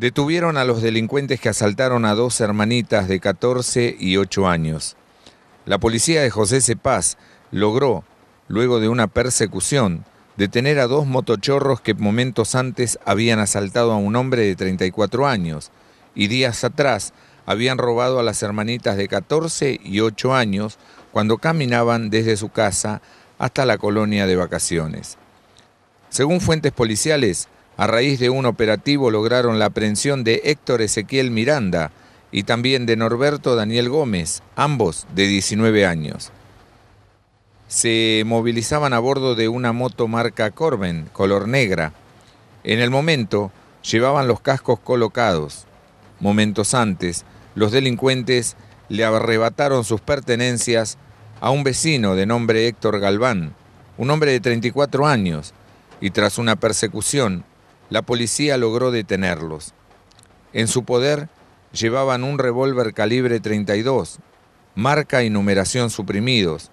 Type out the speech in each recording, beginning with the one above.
detuvieron a los delincuentes que asaltaron a dos hermanitas de 14 y 8 años. La policía de José Cepaz logró, luego de una persecución, detener a dos motochorros que momentos antes habían asaltado a un hombre de 34 años y días atrás habían robado a las hermanitas de 14 y 8 años cuando caminaban desde su casa hasta la colonia de vacaciones. Según fuentes policiales, a raíz de un operativo lograron la aprehensión de Héctor Ezequiel Miranda y también de Norberto Daniel Gómez, ambos de 19 años. Se movilizaban a bordo de una moto marca Corben, color negra. En el momento, llevaban los cascos colocados. Momentos antes, los delincuentes le arrebataron sus pertenencias a un vecino de nombre Héctor Galván, un hombre de 34 años, y tras una persecución, la policía logró detenerlos. En su poder llevaban un revólver calibre 32, marca y numeración suprimidos,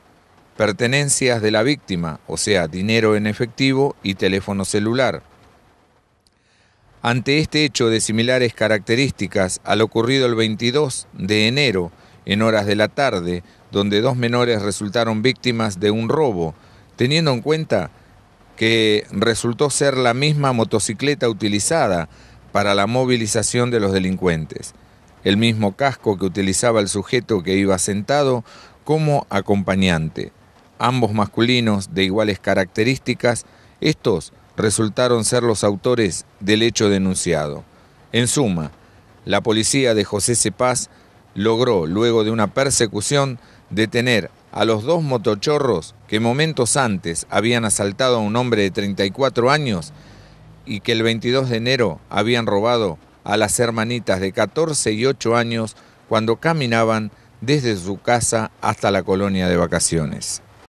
pertenencias de la víctima, o sea, dinero en efectivo y teléfono celular. Ante este hecho de similares características al ocurrido el 22 de enero, en horas de la tarde, donde dos menores resultaron víctimas de un robo, teniendo en cuenta que resultó ser la misma motocicleta utilizada para la movilización de los delincuentes, el mismo casco que utilizaba el sujeto que iba sentado como acompañante. Ambos masculinos de iguales características, estos resultaron ser los autores del hecho denunciado. En suma, la policía de José Cepaz logró, luego de una persecución, detener a los dos motochorros que momentos antes habían asaltado a un hombre de 34 años y que el 22 de enero habían robado a las hermanitas de 14 y 8 años cuando caminaban desde su casa hasta la colonia de vacaciones.